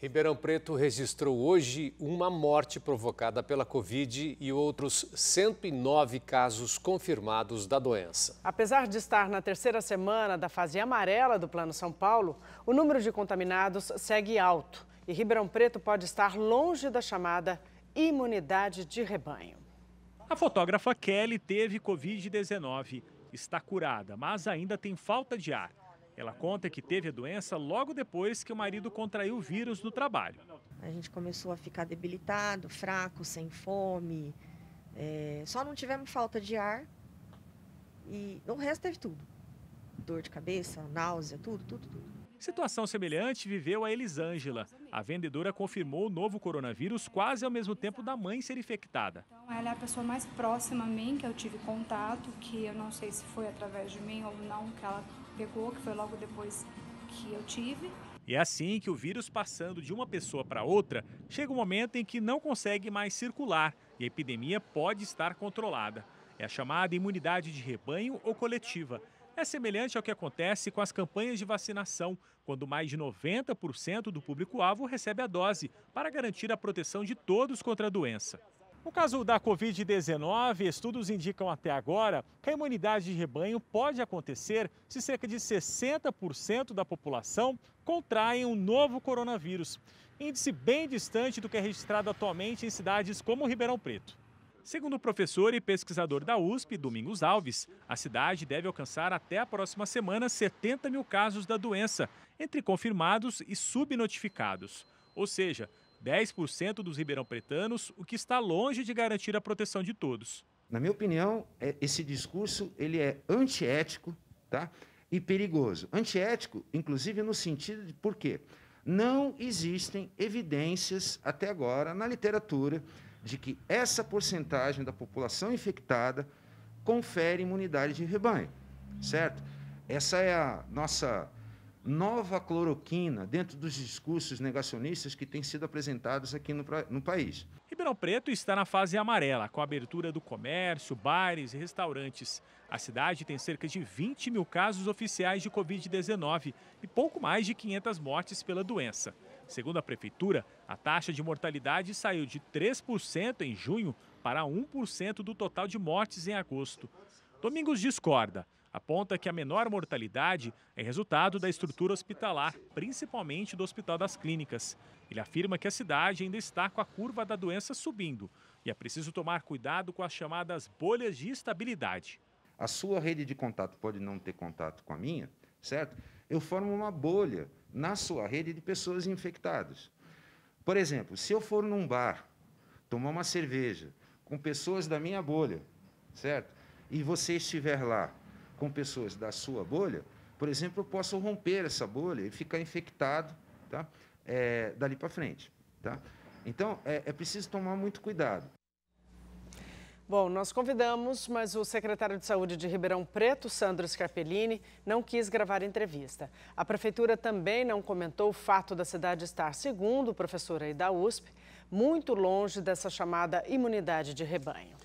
Ribeirão Preto registrou hoje uma morte provocada pela Covid e outros 109 casos confirmados da doença. Apesar de estar na terceira semana da fase amarela do Plano São Paulo, o número de contaminados segue alto e Ribeirão Preto pode estar longe da chamada imunidade de rebanho. A fotógrafa Kelly teve Covid-19. Está curada, mas ainda tem falta de ar ela conta que teve a doença logo depois que o marido contraiu o vírus no trabalho. A gente começou a ficar debilitado, fraco, sem fome, é, só não tivemos falta de ar e o resto teve tudo. Dor de cabeça, náusea, tudo, tudo, tudo. Situação semelhante viveu a Elisângela. A vendedora confirmou o novo coronavírus quase ao mesmo tempo da mãe ser infectada. Então, ela é a pessoa mais próxima a mim que eu tive contato, que eu não sei se foi através de mim ou não que ela pegou, que foi logo depois que eu tive. E é assim que o vírus passando de uma pessoa para outra, chega o um momento em que não consegue mais circular e a epidemia pode estar controlada. É a chamada imunidade de rebanho ou coletiva é semelhante ao que acontece com as campanhas de vacinação, quando mais de 90% do público-alvo recebe a dose para garantir a proteção de todos contra a doença. No caso da Covid-19, estudos indicam até agora que a imunidade de rebanho pode acontecer se cerca de 60% da população contraem um novo coronavírus, índice bem distante do que é registrado atualmente em cidades como Ribeirão Preto. Segundo o professor e pesquisador da USP, Domingos Alves, a cidade deve alcançar até a próxima semana 70 mil casos da doença, entre confirmados e subnotificados. Ou seja, 10% dos ribeirão-pretanos, o que está longe de garantir a proteção de todos. Na minha opinião, é, esse discurso ele é antiético tá? e perigoso. Antiético, inclusive, no sentido de por quê? Não existem evidências até agora na literatura de que essa porcentagem da população infectada confere imunidade de rebanho, certo? Essa é a nossa nova cloroquina dentro dos discursos negacionistas que têm sido apresentados aqui no, no país. Ribeirão Preto está na fase amarela, com a abertura do comércio, bares e restaurantes. A cidade tem cerca de 20 mil casos oficiais de Covid-19 e pouco mais de 500 mortes pela doença. Segundo a prefeitura, a taxa de mortalidade saiu de 3% em junho para 1% do total de mortes em agosto. Domingos discorda aponta que a menor mortalidade é resultado da estrutura hospitalar, principalmente do Hospital das Clínicas. Ele afirma que a cidade ainda está com a curva da doença subindo e é preciso tomar cuidado com as chamadas bolhas de estabilidade. A sua rede de contato pode não ter contato com a minha, certo? Eu formo uma bolha na sua rede de pessoas infectadas. Por exemplo, se eu for num bar tomar uma cerveja com pessoas da minha bolha, certo? E você estiver lá com pessoas da sua bolha, por exemplo, eu posso romper essa bolha e ficar infectado tá? É, dali para frente. Tá? Então, é, é preciso tomar muito cuidado. Bom, nós convidamos, mas o secretário de Saúde de Ribeirão Preto, Sandro Scarpellini, não quis gravar entrevista. A prefeitura também não comentou o fato da cidade estar, segundo o professor aí da USP, muito longe dessa chamada imunidade de rebanho.